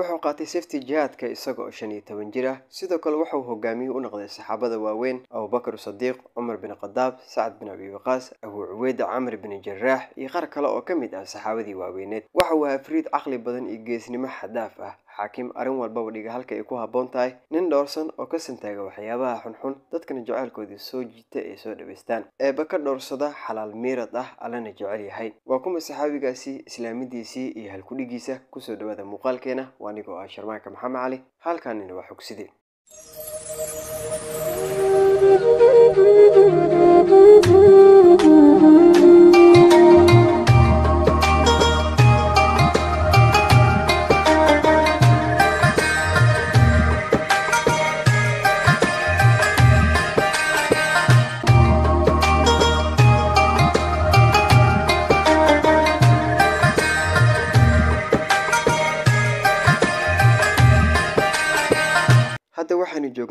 wuxuu qaatay safti jihaadka isagoo shan iyo toban jir ah sidoo kale waxauu hogaamiye u noqday saxaabada waaweyn abubakar sadiiq cumar bin khadaab sacad bin abi waqaas abuu cuweyda camr bin jaraax iyo qaar kale oo ka mid ah saxaabadii waaweyneed waxa uu ahaa fariid caqli badan iyo geesnimo xadaaf ah xaakim arrin walbaba dhiga halka ay ku habboon tahay nin dhowrsan oo ka santaaga waxyaabaha xunxun dadkana jacaylkoodii soo jiita ay soo dhabaystaan eeba ka dhowrsada xalaal miirad ah allana jecel yahay waa kuma saxaabigaasi islaamidiisii iyo halkudhigiisa kusoo dhowaada muuqaalkeena waa anigoo ah sharmaanka maxamed cali halkaanina waa xogside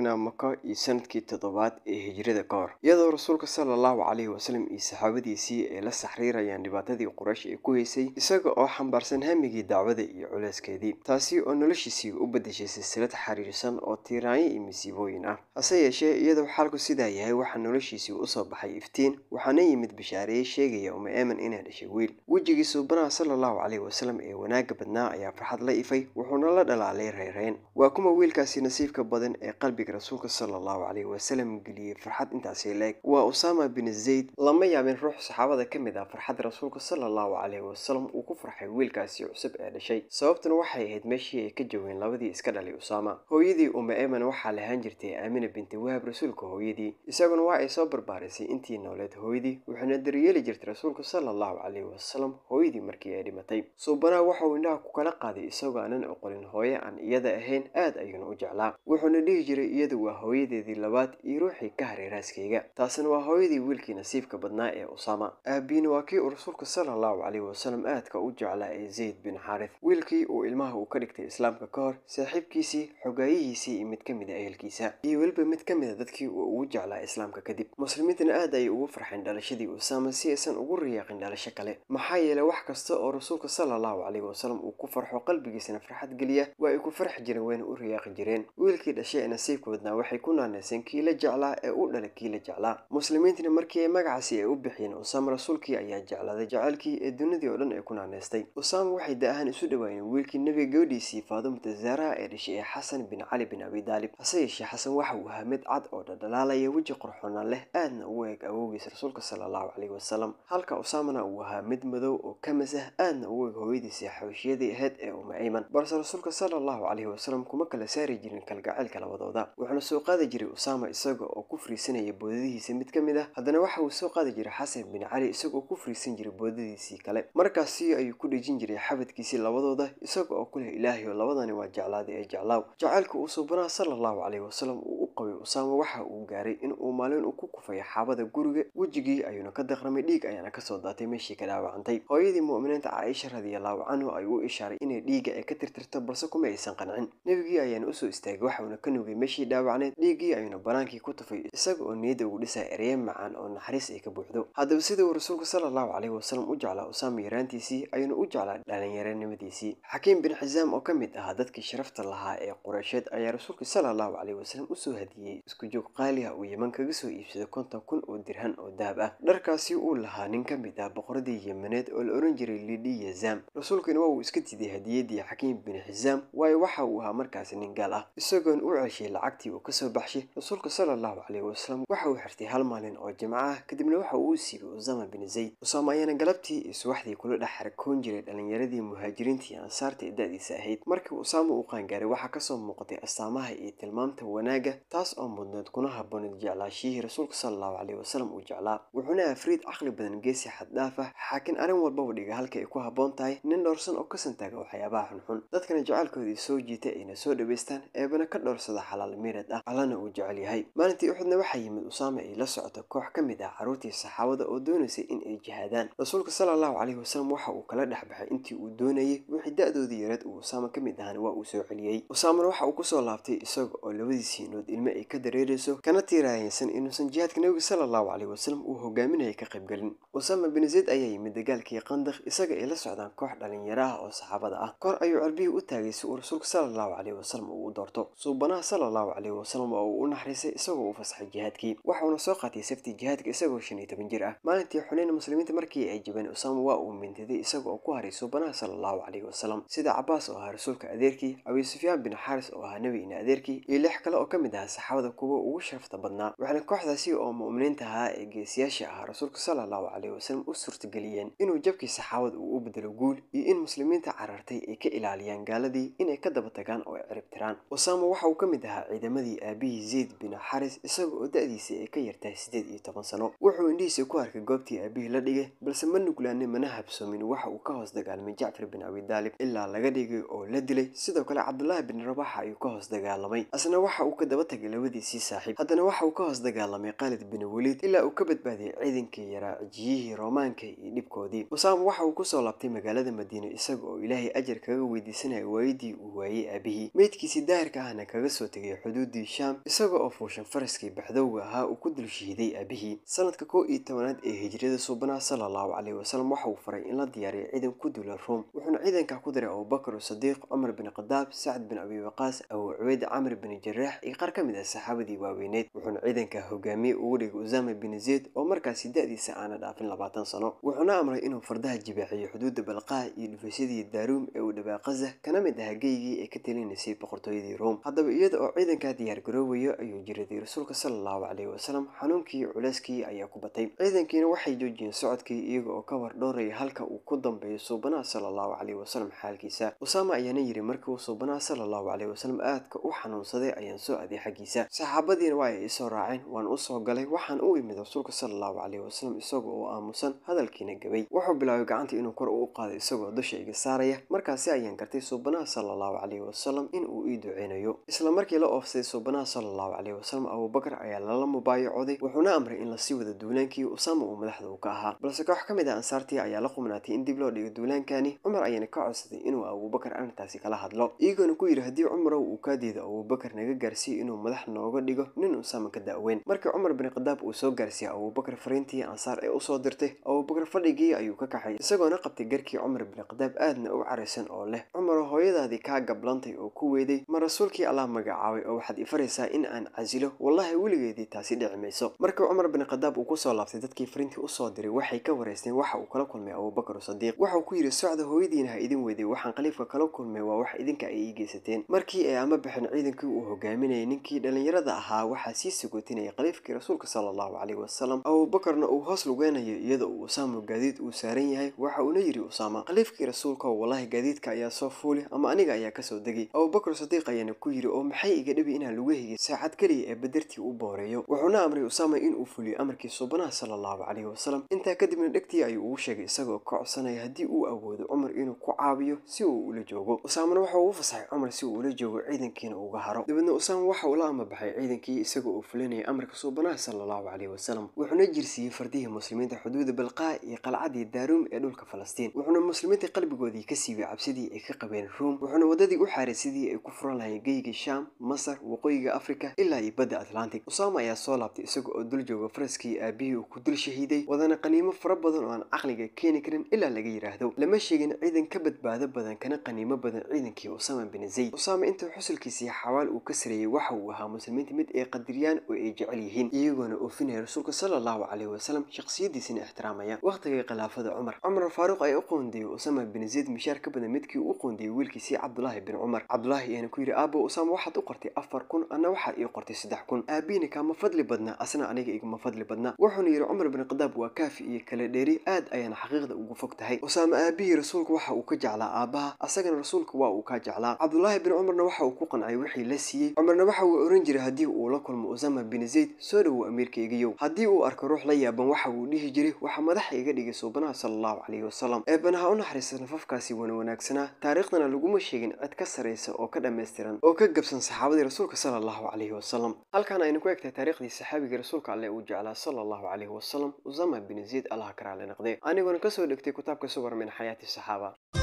taagnaanaa maka iyo sanadkii toddobaad ee hijrada ka hor iyadoo rasuulka allahu caleyhi wasalam iyo saxaabadiisii ay la saxriirayaan dhibaatadii quraysh ee ku haysay isaga oo xambaarsan hamigii dacwada iyo culeyskeedii taasi oo noloshiisii u beddeshay silsilad xariirsan oo tiiraanyo iyo masiibooyin ah hase yeeshee iyadoo xaalku sidaa yahay waxaa noloshiisii usoo baxay iftiin waxaana yimid bashaareeye sheegaya uma eeman inay dhashay wiil wejigii suubanaha allahu caleyhi wasalam ee wanaagga badnaa ayaa farxad la ifay wuxuuna la dhalaalay reereyn waa kuma wiilkaasi nasiibka badan ee qalbiga rasuulka salaallahu caleyhi wasalam geliyey farxad intaasi leeg waa usaama bin zayd lama yaabin ruux saxaabada ka mid ah farxad rasuulka salallahu caleyhi wasalam uu ku farxay wiilkaasi cusub ee dhashay sababtuna waxay ahayd meeshii ay ka joogeen labadii iska dhalay usaama hooyadii uma eman waxaa lahaan jirtay aamina binti wahab rasuulka hooyadii isaguna waa ay soo barbaarisay intii nooleed hooyadii wuxuuna daryeeli jirtay rasuulka salallahu caleyhi wasalam hooyadii markii ay dhimatay suubanaa waxauu indhaha ku kala qaaday isagoo aanan oqolin hooye aan iyada ahayn aad ayuuna u jeclaa wuxuuna dhihi jiray hooyadeedu waa hooyadeedii labaad iyo ruuxii ka haray raaskayga taasina waa hooyadii wiilkii nasiibka badnaa ee usaama aabiin waa kii uu rasuulka sala allahu caleyhi wasalam aadka u jeclaa ee zayd bin xaarith wiilkii uu ilmaha uu ka dhigtay islaamka ka hor saaxiibkiisii xogaayihiisii iyo mid ka mid a ehelkiisa iyo weliba mid ka mid a dadkii uu ugu jeclaa islaamka kadib muslimiintana aad ayay ugu farxeen dhalashadii usaama si aysan ugu riyaaqin dhalasho kale maxaa yeelay wax kasta oo rasuulka sala allahu caleyhi wasalam uu ku farxo qalbigiisana farxad geliya waa ay ku farxi jireen wayna u riyaaqi jireen wiilkii dhashay ee nasiibka midna waxay ku naanaysan kii la jeclaa ee u dhalay kii la jeclaa muslimiintana markii ay magacaasi ay u bixiyeen usaam rasuulkii ayaa jecladay jacaylkii ee dunidii oo dhan ay ku naanaystay usaam waxay da ahaan isu dhawaayeen wiilkii nebiga gabadhiisii faadumata zaaraha ee dhishay ee xasan bin cali bin abi daalib hase yeeshee xasan waxa uu ahaa mid cad oo dhadhalaalaya weji qorxoonaan leh aadna ugu eeg awowgiis rasuulka sala allahu calayhi wasalam halka usaamana uu ahaa mid madow oo kamas ah aadna ugu eeg hooyadiisa xabashiyadii ahayd ee uma ayman balse rasuulka sala allahu calayhi wasalam kuma kala saari jirin kalgacaylka labadooda wuxuuna soo qaadi jiray usaama isaga oo ku friisanaya boodadihiisa mid ka mid ah haddana waxa uu soo qaadi jiray xasan bin cali isaga ku friisan jiray boodadiisii kale markaasi ayuu ku dhejin jiray xabadkiisii labadooda isaga oo ku leh ilaahay labadani waa jeclaada ee jeclaaw jacaylka uu suubanaha sala allahu caleyhi wasalam qabay usaamo waxa uu gaaray in uu maalin uu ku kufay xaabada guriga wejigii ayuuna ka daqramay dhiig ayaana kasoo daatay meeshii ka dhaawacantay hooyadii mu'miniinta caaisha radiallahu canhu ayuu u ishaaray inay dhiigga ay ka tirtirto balse kuma aysan qancin nebigii ayaana usoo istaagay waxauna ka nugay meeshii dhaawacneed dhiiggii ayuuna banaankii ku tufay isaga oo niyadda ugu dhisaa ereye macaan oo naxariis ay ka buuxdo haddaba sida uu rasuulku allahu caleyhi wasalam u jeclaa usaama yaraantiisii ayuuna u jeclaa dhalinyaranimadiisii xakiim bin xisaam oo ka mid ahaa dadkii sharafta lahaa ee qureysheed ayaa rasuulka salallahu caleyhi wasalam usoo raadiyey isku joog qaali ah uu yeman kaga soo iibsaday konton kun oo dirhan oo dahab ah dharkaasi uu lahaa nin ka mid ah boqoradii yemaneed oo la ohan jiray lidhi yazaam rasuulkuna waa uu iska diiday hadiyadii xakiim bin xisaam waayo waxa uu ahaa markaasi nin gaal ah isagoon u ceshay lacagtii uu ka soo baxshay rasuulka sala salallahu caleyh wasalam waxa uu xirtay hal maalin oo jimca ah kadibna waxa uu u siibay usama bin zayd usaama ayaana galabtii iyo subaxdii kula dhex xarkoon jiray dhallinyaradii muhaajiriinta iyo ansaarta ee da-diisa ahayd markii usaama uu qaan gaaray waxaa kasoo muuqatay astaamaha iyo tilmaamta wanaagga taas oo mudneed kuna habbooneed jeclaashihii rasuulka salaallahu caleyhi wasalam uu jeclaa wuxuuna afriid caqli badan geesi xaddaaf ah xaakin arrin walbaba dhiga halka ay ku habboon tahay nin dhowrsan oo ka santaaga waxyaabaha xunxun dadkana jacaylkoodii soo jiita ayna soo dhawaystaan eebana ka dhowrsada xalaal miirad ah allana uu jecel yahay maalintii uxudna waxaa yimid usaame ay la socota koox ka mid ah carruurtii saxaabada oo doonaysay in ay jihaadaan rasuulka salallahu caleyhi wasalam waxa uu kala dhex baxay intii uu doonayay wixii da-doodii yareed uu usaama ka mid ahana waa uu soo celiyey usaamena waxa uu kusoo laabtay isaga oo labadiisii nood ilme ay ka dareerayso kana tiiraayeysan inuusan jihaadka nebiga salaallahu caleyh wasalam uu hogaaminaya ka qayb gelin usama bin zeed ayaa yimid dagaalkii qandaq isaga ay la socdaan koox dhallinyaraha oo saxaabada ah kor ayuu carbihii u taagay si uu rasuulka salallahu caleyhi wasalam uu u doorto suubanaha sala allahu caleyhi wasalam oo uu u naxariisay isagoo u fasaxay jihaadkii waxauna soo qaatay safti jihaadka isagoo shan iyo toban jir ah maalintii xunayn muslimiinta markii ay jibeen usama waa uu mintiday isaga oo ku haray suubanaha salallahu caleyhi wasalam sida cabaas oo ahaa rasuulka adeerkii abi bin xaaris oo ahaa nebi nebigina adeerkii iyo lix kale oo ka mid aha saxaabada kuwa ugu sharafta badnaa waxaana kooxdaasi oo mu'miniinta ahaa ee geesiyaasha ahaa rasuulka sala allahu caleyh wasalam u suurtageliyeen inuu jabkii saxaabada uu u bedelo guul iyo in muslimiinta carartay ay ka ilaaliyaan gaaladii inay ka daba tagaan oo ay ciribtiraan usaamo waxa uu ka mid ahaa ciidamadii aabihii zayd bin xaris isaga oo da-diisii ay ka yartahay siddeed iyo toban sano wuxuu indhihiisa ku arkay goobtii aabihii la dhigay balse ma nuglaanay mana habsoomin waxa uu ka hoos dagaalamay jacfar bin abi daalib ilaa laga dhigay oo la dilay sidoo kale cabdullaahi bin rabaxa ayuu ka hoos dagaalamay asna waxa uu ka daba tagay tagay labadiisii saaxiib haddana waxa uu ka hoos dagaalamay khaalid bin weliid ilaa uu ka badbaadiyey ciidankii yaraa cijiyihii roomaanka iyo dhibkoodii musaam waxa uu kusoo laabtay magaalada madiine isaga oo ilaahay ajar kaga weydiisanaya waayidii uu waayey aabihii meydkiisii daahirka ahna kaga soo tegay xuduudii shaam isaga oo fuushan faraskii baxdowga ahaa uu ku dul shihiday aabihii sanadka kow iyo tobanaad ee hijriyada suubnaa sala allahu caleyhi wasalam waxa uu faray in la diyaariyo ciidan ku dula ruum wuxuuna ciidanka ku diray abubakar sadiiq cumar bin khadaab sacd bin abi waqaas abu cubeyd camr bin jaraax iyo qaar ka kamid ah saxaabadii waaweyneed wuxuuna ciidanka hogaamiye ugu dhigay usama bin oo markaasi da-diisa aana dhaafin labaatan sano wuxuuna amray inuu fardaha jibaaxiyo xuduudda balqaha iyo dhufashadii daaruum ee uu dhabaa qaza kana mid aha geygii ee ka talinaysay boqortooyadii room haddaba iyada oo ciidankaa diyaargaroowayo ayuu jiradii rasuulka salallahu caleyhi wasalam xanuunkii culayskii ayaa ku batay ciidankiina waxay joojiyeen socodkii iyaga oo ka wardhooraya halka uu ku dambeeyo suubanaha salallahu caleyhi wasalam xaalkiisa usaama ayaana yiri markii uu suubanaha salallahu caleyhi wasalam aadka u xanuunsaday ayaan soo aday xagg wareegiisa saxaabadiina waa ay isoo raaceen waan usoo galay waxaan u imid rasuulka salaallahu caleyhi wasalam isagoo oo aamusan hadalkiina gabay wuxuu bilaabay gacanta inuu kor u qaaday isagoo dusha iga saaraya markaasi ayaan gartay suubanaha salallahu caleyhi wasalam in uu ii duceynayo isla markii la oofsaday suubanaha salallahu caleyhi wasalam abuubakar ayaa lala mubaayacoday wuxuuna amray in lasii wada duulaankii usaama uu madaxda uu ka ahaa balse koox ka mid ah ansaartii ayaa la qumnaatay in dib loo dhigo duulaankani cumar ayaana ka codsaday inuu abuubakar arrintaasi kala hadlo iyagoona ku yidhi haddii cumarow uu kaa diido abuubakar naga gaarsiiyo inuu madax nooga dhigo nin usaama ka daaweyn markii cumar bin khadaab uu soo gaarsiiyey abuubakar fariintii ansaar ee usoo dirtay abuubakar fadhigii ayuu ka kaxay isagoona qabtay garkii cumar bin khadaab aadna u caraysan oo leh cumaro hooyadaadii kaa gablantay oo ku weyday ma rasuulkii allah magacaabay oo waxaad i faraysaa in aan casilo wallaahi weligeedii taasi dhici mayso markii cumar bin khadaab uu kusoo laabtay dadkii fariintii usoo diray waxay ka wareysteen waxa uu kala kulmay abuubakar sadiiq waxauu ku yidhi socda hooyadiina ha idin weyday waxaan khaliifka kala kulmay waa wax idinka ay ii geysateen markii ay ama bixin ciidankii uu hogaaminayay ninkii dadkii dhallinyarada ahaa waxaa sii sogotinayay khaliifkii rasuulka sala allahu caleyhi wasalam abubakarna uu hoos lugeynayo iyada uu usaamo gaadiid uu saaran yahay waxa uuna yidhi usaama khaliifkii rasuulka wallahi gaadiidka ayaa soo fuuli ama aniga ayaa kasoo degay abubakar sadiiq ayaana ku yidhi oo maxay iga dhibi inaan lugahigay saacad keliya ee badertii u booreeyo wuxuuna amray usaama in uu fuliyo amarkii suubanaha sala allahu caleyhi wasalam intaa kadibna dhegtii ayuu ugu sheegay isagoo ka codsanaya haddii uu awoodo cumar inuu ku caabiyo si uu ula joogo usaamana waxa uu fasaxay cumar si uu ula joogo ciidankiina uga haro dabeedna usaama waxa uu ama baxay ciidankii isaga oo fulinaya amarka suubanaha salaallahu caleyhi wasalam wuxuuna jirsiiyey fardihii muslimiinta xuduuda balqaa iyo qalcadii daaruum ee dhulka falastiin wuxuuna muslimiinta qalbigoodii ka siibay cabsidii ay ka qabeen ruum wuxuuna waddadii u xaaray sidii ay ku furan lahayn geyga shaam masar waqooyiga afrika ilaa iyo badda atlantic usaama ayaa soo laabtay isaga oo dul jooga faraskii aabihii uu ku dul shahiiday wadana qaniimo fara badan oo aan caqliga keeni karin ilaa laga yidhaahdo lama sheegin ciidan ka badbaado badan kana qaniimo badan ciidankii usama bin zayd usaama intuu xusulkiisii xawaal uu ka sareeyey waxa uu uu ahaa muslimiinta mid ay qadiriyaan oo ay jecel yihiin iyagoona oofinaya rasuulka salaallahu caleyhi wasalam shakhsiyadiisina ixtiraamaya wakhtigii khilaafada cumar cumar faaruuq ayaa u qoondiyey usaama bin zayd mishaar ka badan midkii uu u qoondiyey wiilkiisii cabdulaahi bin cumar cabdulaahi ayaana ku yidhi aabo usaama waxaad u qortay afar kun anna waxaad ii qortay saddex kun aabbiina kaama fadli badna asna aniga igama fadli badna wuxuuna yidhi cumar bin khadaab waa kaafi iyo kala dheeri aad ayaana xaqiiqda ugu fog tahay usaama aabihii rasuulka waxa uu ka jeclaa aabbaha asagana rasuulka waa uu ka jeclaa cabdulaahi bin cumarna waxa uu ku qancay wixii la siiyey cumarna waxa uu wuxuu oran jiray haddii uu la kulmo usama bin zayd soo dhowow amiirkaygiyow haddii uu arko ruux la yaaban waxa uu dhihi jiray waxaa madaxa iga dhigay suubanaha sala allahu caleyhi wasalam eebanaha u naxariista nafafkaasi wana wanaagsanaa taariikhdana laguma sheegin cid ka saraysa oo ka dhammaystiran oo ka gabsan saxaabadii rasuulka sala allahu caleyhi wasalam halkaan aynu ku egtahay taariikhdii saxaabigii rasuulka alleh uu jeclaa sala allahu caleyhi wasalam usama bin zayd allaha karaale naqde aniguna kasoo dhegtay kutaabka subar min xayaati saxaaba